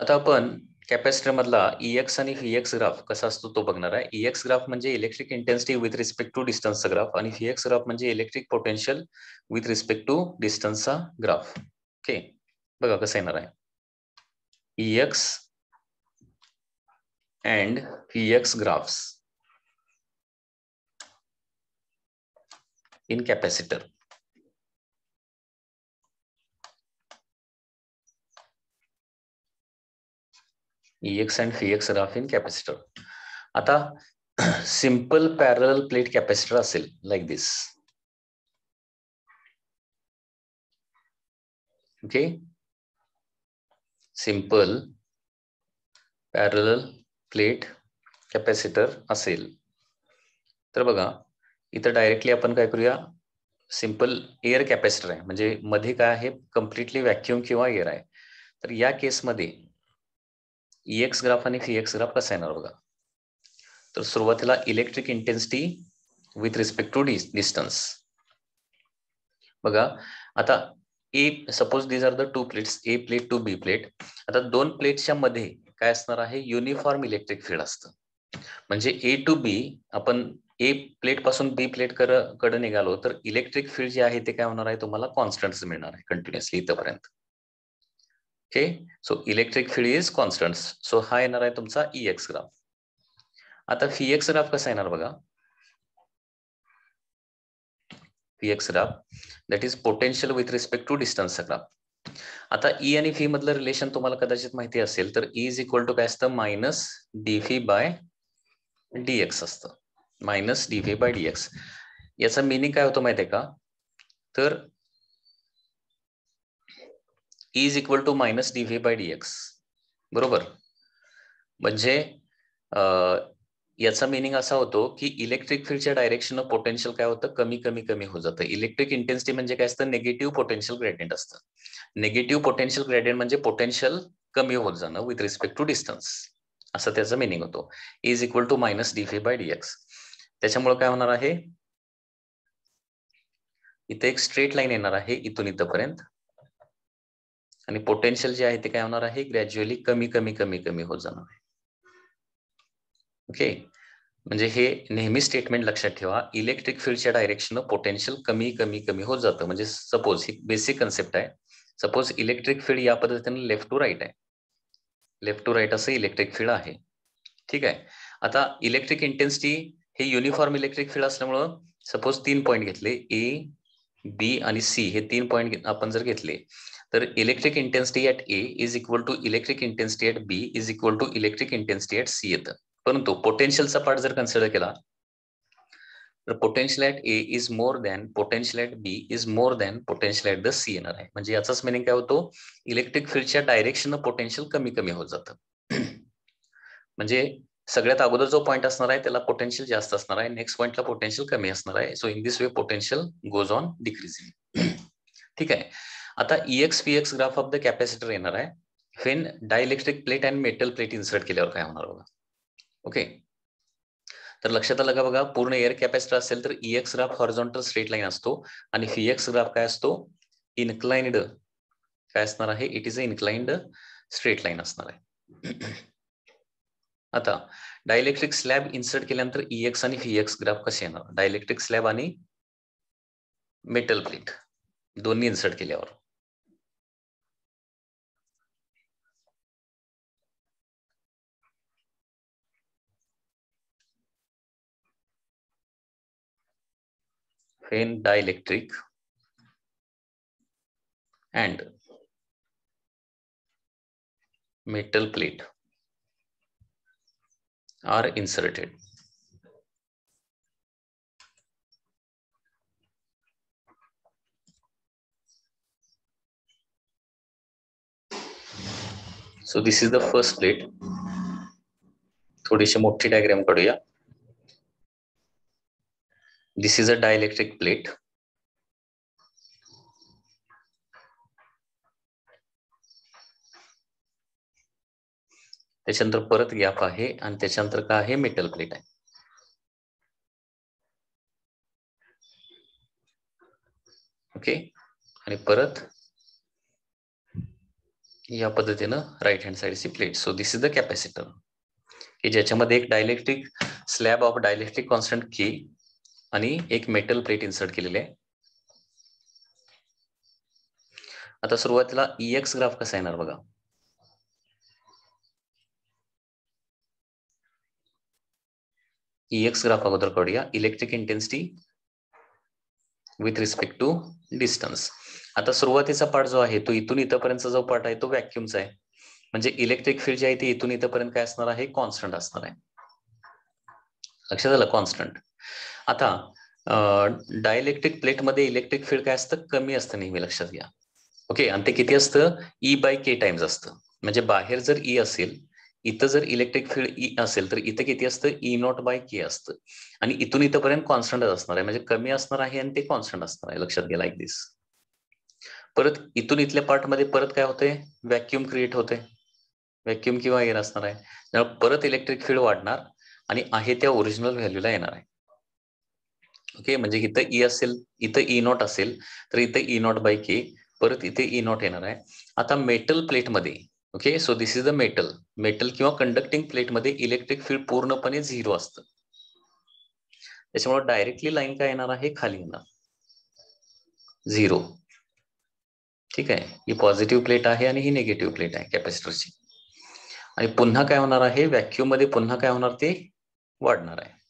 आता आपण कॅपॅसिटर मधला ईएक्स e आणि व्हीएक्स ग्राफ कसा असतो तो बघणार आहे ईएक्स e ग्राफ म्हणजे electric intensity with respect to डिस्टन्सचा ग्राफ आणि व्हीएक्स ग्राफ म्हणजे electric potential with respect to डिस्टन्सचा ग्राफ ओके बघा कसं येणार आहे E X and V X graph in capacitor E X and phi X graph in capacitor आता सिंपल पॅरल प्लेट कॅपॅसिटर असेल like this okay simple parallel plate capacitor असेल तर बघा इथं डायरेक्टली आपण काय करूया सिंपल एअर कॅपॅसिटर आहे म्हणजे मध्ये काय आहे कम्प्लिटली व्हॅक्युम किंवा एअर आहे तर या केसमध्ये ई ग्राफ आणि फी ग्राफ कसा येणार बघा तर सुरुवातीला electric intensity with respect to distance बघा आता A suppose these are the two plates A plate to B plate आता दोन प्लेटच्या मध्ये काय असणार आहे युनिफॉर्म इलेक्ट्रिक फील्ड असतं म्हणजे ए टू बी आपण ए प्लेट पासून बी प्लेट कडे निघालो तर इलेक्ट्रिक फील्ड जे आहे ते काय होणार आहे तुम्हाला कॉन्स्टंट मिळणार आहे कंटिन्युअसली इथंपर्यंत okay so electric field is constant so हा येणार आहे तुमचा ई एक्स ग्राफ आता फी एक्स ग्राफ कसा येणार बघा phi X graph that is potential with respect to distance graph आता ई e आणि फी मधलं रिलेशन तुम्हाला कदाचित माहिती असेल तर ई इज इक्वल टू काय असतं minus D phi by D X असतं minus D phi by D X याचा मिनिंग काय होतो माहितीये का तर is equal to minus D V by D X बरोबर म्हणजे याचा मिनिंग असा होतो की इलेक्ट्रिक फील्डच्या ऑफ पोटेन्शियल काय होतं कमी कमी कमी होत जातं इलेक्ट्रिक इंटेन्सिटी म्हणजे काय असतं निगेटिव्ह पोटेन्शियल ग्रेडियंट असतं निगेटिव्ह पोटेन्शियल ग्रेडियंट म्हणजे पोटेन्शियल कमी होत जाणं विथ रिस्पेक्ट टू डिस्टन्स असं त्याचं मिनिंग होतो is equal to minus D V by D X त्याच्यामुळे काय होणार आहे इथे एक स्ट्रेट लाईन येणार आहे इथून इथपर्यंत आणि पोटेन्शियल जे आहे ते काय होणार आहे ग्रॅज्युअली कमी कमी कमी कमी होत जाणार आहे ओके म्हणजे हे नेहमी स्टेटमेंट लक्षात ठेवा इलेक्ट्रिक फील्डच्या डायरेक्शन पोटेन्शियल कमी कमी कमी होत जातं म्हणजे सपोज ही बेसिक कन्सेप्ट आहे सपोज इलेक्ट्रिक फील्ड या पद्धतीने लेफ्ट टू राईट आहे लेफ्ट टू राईट असं इलेक्ट्रिक फील्ड आहे ठीक आहे आता इलेक्ट्रिक इंटेन्सिटी हे युनिफॉर्म इलेक्ट्रिक फील्ड असल्यामुळं सपोज तीन पॉईंट घेतले ए बी आणि सी हे तीन पॉईंट आपण जर घेतले तर electric intensity at A is equal to electric intensity at B is equal to electric intensity at C येतं परंतु पोटेन्शियलचा पार्ट जर कन्सिडर केला तर potential at A is more than potential at B is more than potential at the C येणार आहे म्हणजे याचाच मिनिंग काय होतो इलेक्ट्रिक फील्डच्या डायरेक्शन पोटेन्शियल कमी कमी होत जातं म्हणजे सगळ्यात अगोदर जो पॉईंट असणार आहे त्याला पोटेन्शियल जास्त असणार आहे नेक्स्ट पॉईंटला पोटेन्शियल कमी असणार आहे so in this way potential goes on decreasing ठीक आहे आता E X P X graph of the capacitor येणार आहे फेन dielectric plate and metal plate insert केल्यावर काय होणार बघा ओके तर लक्षात आलं का बघा पूर्ण एअर कॅपॅसिटर असेल तर E X graph horizontal straight line असतो आणि फीएक्स ग्राफ काय असतो इन्क्लाइंड काय असणार आहे it is a inclined straight line असणार आहे आता डायलेक्ट्रिक स्लॅब इन्सर्ट केल्यानंतर ईएक्स e आणि फीएक्स ग्राफ कसे येणार डायलेक्ट्रिक स्लॅब आणि मेटल प्लेट दोन्ही इन्सर्ट केल्यावर In dielectric and metal plate are inserted. So this is the first plate. थोड़ी मोटी डायग्राम का This is a dielectric plate. त्याच्यानंतर परत गॅप आहे आणि त्याच्यानंतर का आहे मेटल प्लेट आहे ओके आणि परत या पद्धतीनं राईट हँड साईडची plate so this is the capacitor की ज्याच्यामध्ये एक dielectric slab of dielectric constant K आणि एक मेटल प्लेट इन्सर्ट केलेली आहे आता सुरुवातीला ईएक्स e ग्राफ कसा येणार बघा ईएक्स e ग्राफ अगोदर करूया electric intensity with respect to distance आता सुरुवातीचा पार्ट जो आहे तो इथून इथंपर्यंतचा जो पार्ट आहे तो व्हॅक्युमचा आहे म्हणजे इलेक्ट्रिक फील्ड जी आहे ती इथून इथंपर्यंत काय असणार आहे कॉन्स्टंट असणार आहे लक्षात आलं कॉन्स्टंट आता डायलेक्ट्रिक प्लेटमध्ये इलेक्ट्रिक फील्ड काय असतं कमी असतं नेहमी लक्षात घ्या ओके आणि ते किती असतं ई बाय के टाइम्स असतं म्हणजे बाहेर जर ई e असेल इथं जर इलेक्ट्रिक फील्ड ई असेल तर इथं किती असतं ई नॉट बाय के असतं आणि इथून इथंपर्यंत कॉन्स्टंटच असणार आहे म्हणजे कमी असणार आहे आणि ते कॉन्स्टंट असणार आहे लक्षात घ्या लाईक दिस परत इथून इथल्या पार्ट मध्ये परत काय होते व्हॅक्युम क्रिएट होते व्हॅक्युम किंवा एअर असणार आहे परत इलेक्ट्रिक फील्ड वाढणार आणि आहे त्या ओरिजिनल व्हॅल्यूला येणार आहे ओके म्हणजे इथं ई e असेल इथं ई e नॉट असेल तर इथं ई नॉट बाय के परत इथे ई e नॉट येणार आहे आता मेटल प्लेटमध्ये okay so this is the metal metal किंवा कंडक्टिंग प्लेटमध्ये इलेक्ट्रिक फील्ड पूर्णपणे झिरो असत त्याच्यामुळे डायरेक्टली लाईन काय येणार आहे खाली येणार झिरो ठीक आहे ही पॉझिटिव्ह प्लेट आहे आणि ही निगेटिव्ह प्लेट आहे कॅपॅसिटरची आणि पुन्हा काय होणार आहे व्हॅक्यूम मध्ये पुन्हा काय होणार ते वाढणार आहे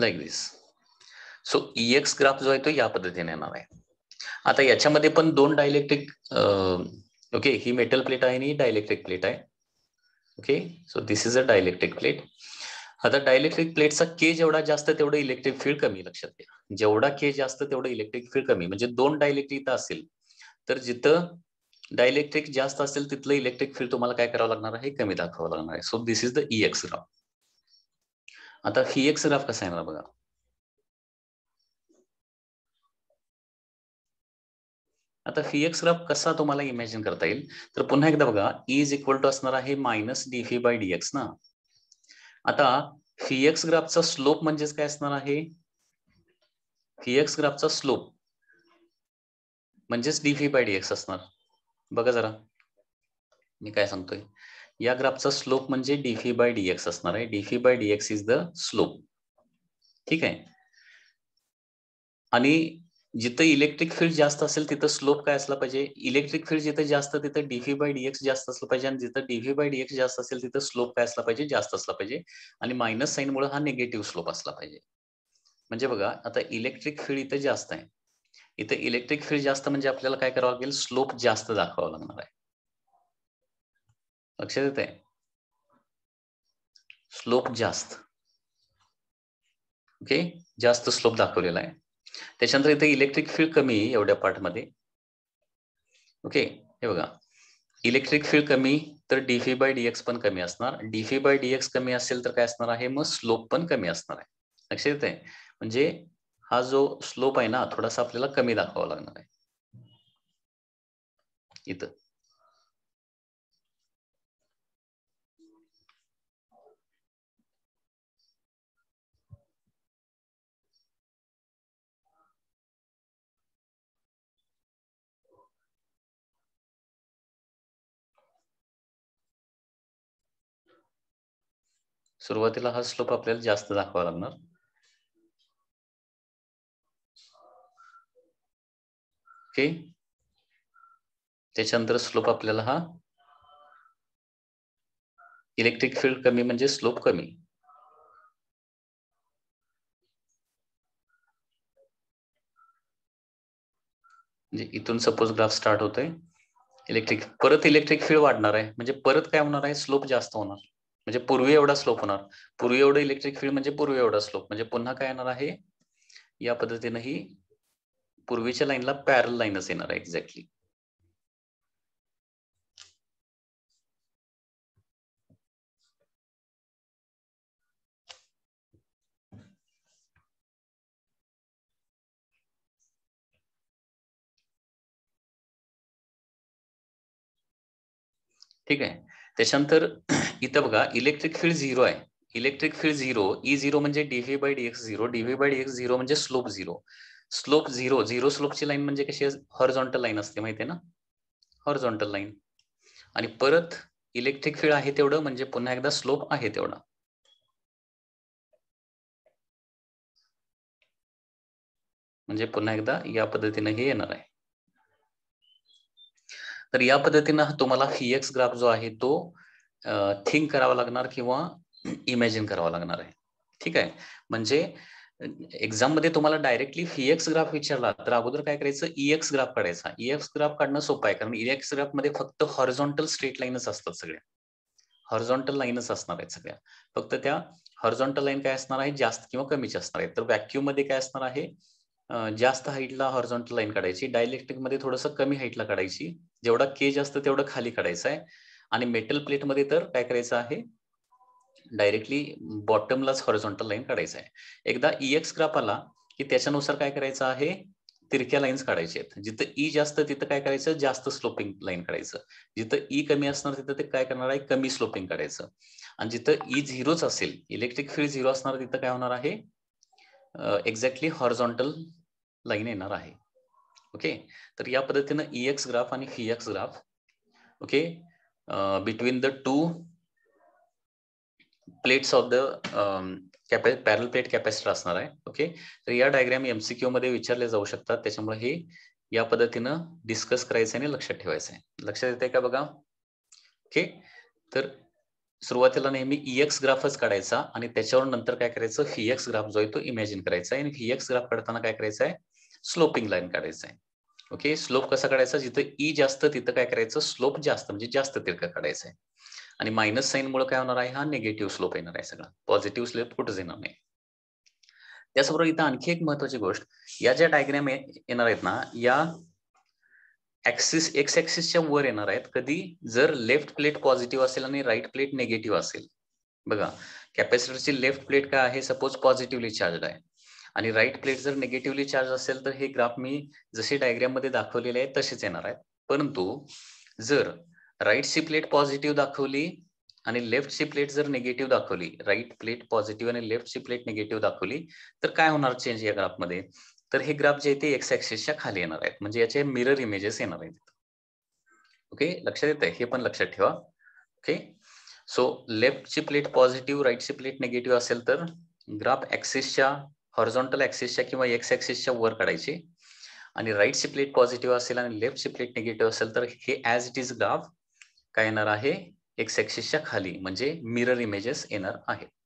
like this so E X graph जो आहे तो या पद्धतीने येणार आहे आता याच्यामध्ये पण दोन डायलेक्ट्रिक ओके ही मेटल प्लेट आहे आणि ही डायलेक्ट्रिक प्लेट आहे okay so this is a dielectric plate आता डायलेक्ट्रिक प्लेटचा के जेवढा जास्त तेवढं इलेक्ट्रिक फील्ड कमी लक्षात घ्या जेवढा के जास्त तेवढं इलेक्ट्रिक फील्ड कमी म्हणजे दोन डायलेक्ट्रिक इथं असेल तर जिथं डायलेक्ट्रिक जास्त असेल तिथलं इलेक्ट्रिक फील्ड तुम्हाला काय करावं लागणार आहे कमी दाखवावं लागणार आहे so this is the E X graph आता ही एक्स ग्राफ कसा येणार बघा आता ही एक्स ग्राफ कसा तुम्हाला इमॅजिन करता येईल तर पुन्हा एकदा बघा इज इक्वल टू असणार आहे मायनस डीफी बाय डीएक्स ना आता ही एक्स ग्राफचा स्लोप म्हणजेच काय असणार आहे फी ग्राफचा स्लोप म्हणजेच डीफी बाय डीएक्स असणार बघा जरा मी काय सांगतोय या ग्राफचा स्लोप म्हणजे डीफी बाय डीएक्स असणार आहे d phi by d x is the slope ठीक आहे आणि जिथं इलेक्ट्रिक फील्ड जास्त असेल तिथं स्लोप काय असला पाहिजे इलेक्ट्रिक फील्ड जिथं जास्त तिथं डीव्ही बाय डीएक्स जास्त असलं पाहिजे आणि जिथं डीव्ही बाय डीएक्स जास्त असेल तिथं स्लोप काय असला पाहिजे जास्त असला पाहिजे आणि मायनस साईन मुळे हा निगेटिव्ह स्लोप असला पाहिजे म्हणजे बघा आता इलेक्ट्रिक फील्ड इथं जास्त आहे इथं इलेक्ट्रिक फील्ड जास्त म्हणजे आपल्याला काय करावं लागेल स्लोप जास्त दाखवावा लागणार आहे लक्षात आहे स्लोप जास्त ओके जास्त स्लोप दाखवलेला आहे त्याच्यानंतर इथे इलेक्ट्रिक फील्ड कमी आहे एवढ्या पार्टमध्ये ओके हे बघा इलेक्ट्रिक फील्ड कमी तर डीफी बाय डीएक्स पण कमी असणार डीफी बाय डीएक्स कमी असेल तर काय असणार आहे मग स्लोप पण कमी असणार आहे लक्षात आहे म्हणजे हा जो स्लोप आहे ना थोडासा आपल्याला कमी दाखवावा लागणार आहे इथं सुरुवातीला हा स्लोप आपल्याला जास्त दाखवावा लागणार ओके त्याच्यानंतर स्लोप आपल्याला हा इलेक्ट्रिक फील्ड कमी म्हणजे स्लोप कमी म्हणजे इथून सपोज ग्राफ स्टार्ट होतोय इलेक्ट्रिक परत इलेक्ट्रिक फील्ड वाढणार आहे म्हणजे परत काय होणार आहे स्लोप जास्त होणार म्हणजे पूर्वी एवढा स्लोप होणार पूर्वी एवढं इलेक्ट्रिक फील्ड म्हणजे पूर्वी एवढा स्लोप म्हणजे पुन्हा काय येणार आहे या पद्धतीने ही पूर्वीच्या लाईनला पॅरल लाईनच येणार आहे एक्झॅक्टली ठीक आहे त्याच्यानंतर इथं बघा इलेक्ट्रिक फील्ड झिरो आहे electric field zero E zero म्हणजे d V by X zero d V by X zero म्हणजे slope zero slope zero zero स्लोपची लाईन म्हणजे कशी हॉर्झॉन्टल लाईन असते माहितीये ना हॉर्झॉन्टल लाईन आणि परत इलेक्ट्रिक फील्ड आहे तेवढं म्हणजे पुन्हा एकदा स्लोप आहे तेवढा म्हणजे पुन्हा एकदा या पद्धतीने हे येणार आहे तर या पद्धतीनं तुम्हाला फिएक्स ग्राफ जो आहे तो थिंक करावा लागणार किंवा इमॅजिन करावा लागणार आहे ठीक आहे म्हणजे एक्झाम मध्ये तुम्हाला डायरेक्टली फिएक्स ग्राफ विचारला तर अगोदर काय करायचं ईएक्स e ग्राफ काढायचा एक्स e ग्राफ काढणं सोपं आहे कारण ईएक्स e ग्राफ मध्ये फक्त हॉर्झॉन्टल स्ट्रेट लाईनच असतात सगळ्या हॉर्झॉन्टल लाईनच असणार आहेत सगळ्या फक्त त्या हॉर्झॉन्टल लाईन काय असणार आहे जास्त किंवा कमीच असणार आहे तर व्हॅक्यूम मध्ये काय असणार आहे जास्त हाईटला हॉर्झॉन्टल लाईन काढायची डायलेक्ट्रिक मध्ये थोडस कमी हाईटला काढायची जेवढा केज असतं तेवढं खाली काढायचं आहे आणि मेटल प्लेटमध्ये तर काय करायचं आहे डायरेक्टली बॉटमलाच हॉरिझॉन्टल लाईन काढायचं आहे एकदा ई एक्स ग्राफ आला की त्याच्यानुसार काय करायचं आहे तिरक्या लाईन्स काढायचे आहेत जिथं ई e जास्त तिथं काय करायचं जास्त स्लोपिंग लाईन काढायचं जिथं ई e कमी असणार तिथं ते काय करणार आहे कमी स्लोपिंग काढायचं आणि जिथं ई e झिरोच असेल इलेक्ट्रिक फील्ड झिरो असणार तिथं काय होणार आहे एक्झॅक्टली हॉरिझॉन्टल लाईन येणार आहे ओके तर या पद्धतीनं ई एक्स ग्राफ आणि ही X graph okay between the two plates of the parallel plate capacitor असणार आहे ओके तर या डायग्राम एमसीक्यू मध्ये विचारले जाऊ शकतात त्याच्यामुळे हे या पद्धतीनं डिस्कस करायचं आणि लक्षात ठेवायचं आहे लक्षात येत का बघा ओके तर सुरुवातीला नेहमी ई एक्स ग्राफच काढायचा आणि त्याच्यावर नंतर काय करायचं ही एक्स ग्राफ जो आहे तो इमॅजिन करायचा आणि ही एक्स ग्राफ काढताना काय करायचं आहे स्लोपिंग लाईन काढायचं आहे ओके स्लोप कसा काढायचा जिथं ई e जास्त तिथं काय करायचं स्लोप जास्त म्हणजे जास्त तिरकं काढायचा आणि मायनस साईन मुळे काय होणार आहे हा निगेटिव्ह स्लोप येणार आहे सगळा पॉझिटिव्ह स्लोप कुठंच येणार नाही त्याचबरोबर इथं आणखी एक महत्वाची गोष्ट या ज्या डायग्राम येणार आहेत ना या ऍक्सिस एक्स ऍक्सिसच्या वर येणार आहेत कधी जर लेफ्ट प्लेट पॉझिटिव्ह असेल आणि राईट प्लेट निगेटिव्ह असेल बघा कॅपॅसिटरची लेफ्ट प्लेट काय आहे सपोज पॉझिटिव्हली चार्ज आहे आणि राईट प्लेट जर निगेटिव्हली चार्ज असेल तर हे ग्राफ मी जसे डायग्राम मध्ये दाखवलेले आहे तसेच येणार आहेत परंतु जर राईट सी प्लेट पॉझिटिव्ह दाखवली आणि लेफ्ट सी प्लेट जर निगेटिव्ह दाखवली राईट प्लेट पॉझिटिव्ह आणि लेफ्ट सी प्लेट निगेटिव्ह दाखवली तर काय होणार चेंज या ग्राफमध्ये तर हे ग्राफ जे ते एक्स ऍक्सेसच्या खाली येणार आहेत म्हणजे याचे मिरर इमेजेस येणार आहेत ओके लक्षात येत आहे हे पण लक्षात ठेवा ओके सो लेफ्ट ची प्लेट पॉझिटिव्ह ची प्लेट निगेटिव्ह असेल तर ग्राफ ऍक्सेसच्या हॉरिझॉन्टल ऍक्सिसच्या किंवा एक्स ऍक्सिसच्या वर काढायची आणि राईट प्लेट पॉझिटिव्ह असेल आणि लेफ्ट प्लेट निगेटिव्ह असेल तर हे ऍज इट इज गाव काय येणार आहे एक्स ऍक्सिसच्या खाली म्हणजे मिरर इमेजेस येणार आहे